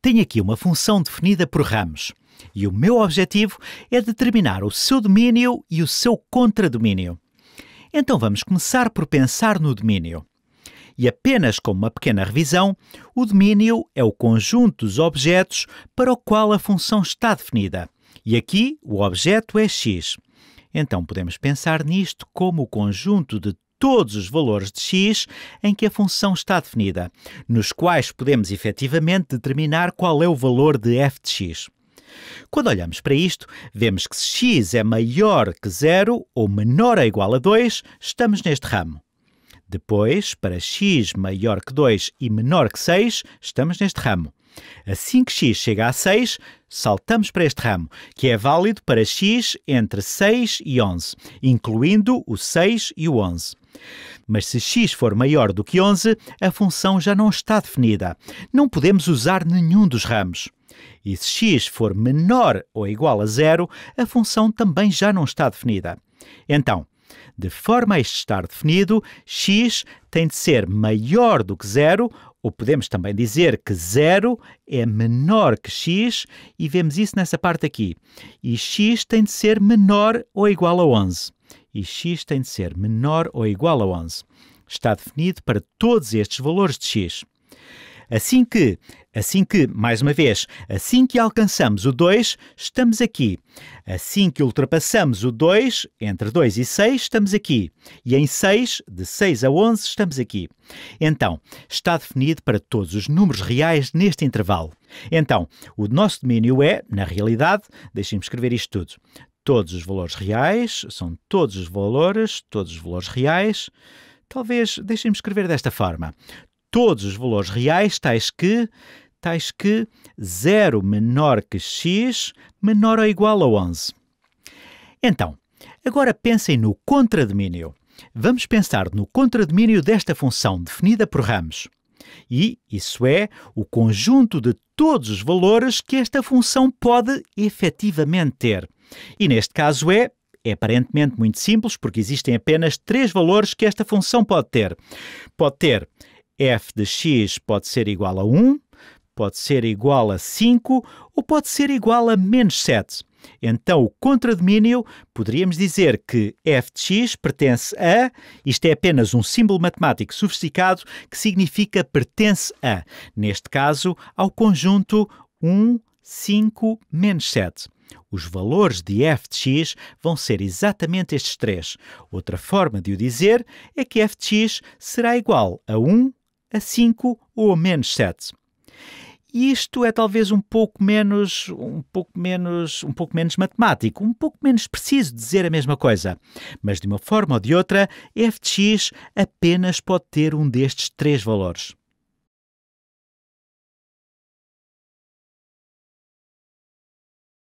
Tenho aqui uma função definida por ramos e o meu objetivo é determinar o seu domínio e o seu contradomínio. Então vamos começar por pensar no domínio. E apenas como uma pequena revisão, o domínio é o conjunto dos objetos para o qual a função está definida. E aqui o objeto é x. Então podemos pensar nisto como o conjunto de todos os valores de x em que a função está definida, nos quais podemos efetivamente determinar qual é o valor de f de x. Quando olhamos para isto, vemos que se x é maior que zero ou menor ou igual a 2, estamos neste ramo. Depois, para x maior que 2 e menor que 6, estamos neste ramo. Assim que x chega a 6, saltamos para este ramo, que é válido para x entre 6 e 11, incluindo o 6 e o 11. Mas se x for maior do que 11, a função já não está definida. Não podemos usar nenhum dos ramos. E se x for menor ou igual a zero, a função também já não está definida. Então, de forma a isto estar definido, x tem de ser maior do que zero, ou podemos também dizer que zero é menor que x, e vemos isso nessa parte aqui. E x tem de ser menor ou igual a 11 e x tem de ser menor ou igual a 11. Está definido para todos estes valores de x. Assim que, assim que, mais uma vez, assim que alcançamos o 2, estamos aqui. Assim que ultrapassamos o 2, entre 2 e 6, estamos aqui. E em 6, de 6 a 11, estamos aqui. Então, está definido para todos os números reais neste intervalo. Então, o nosso domínio é, na realidade, deixem-me escrever isto tudo, todos os valores reais, são todos os valores, todos os valores reais. Talvez deixem-me escrever desta forma: todos os valores reais tais que tais que 0 menor que x menor ou igual a 11. Então, agora pensem no contradomínio. Vamos pensar no contradomínio desta função definida por ramos. E isso é o conjunto de todos os valores que esta função pode efetivamente ter. E neste caso é é aparentemente muito simples, porque existem apenas três valores que esta função pode ter. Pode ter f de x pode ser igual a 1, pode ser igual a 5 ou pode ser igual a menos 7. Então, o contradomínio, poderíamos dizer que f de x pertence a, isto é apenas um símbolo matemático sofisticado que significa pertence a, neste caso, ao conjunto 1, 5, menos 7. Os valores de f de x vão ser exatamente estes três. Outra forma de o dizer é que f de x será igual a 1, a 5 ou a menos 7. E isto é talvez um pouco menos, um pouco menos, um pouco menos matemático, um pouco menos preciso dizer a mesma coisa. Mas de uma forma ou de outra, f de x apenas pode ter um destes três valores.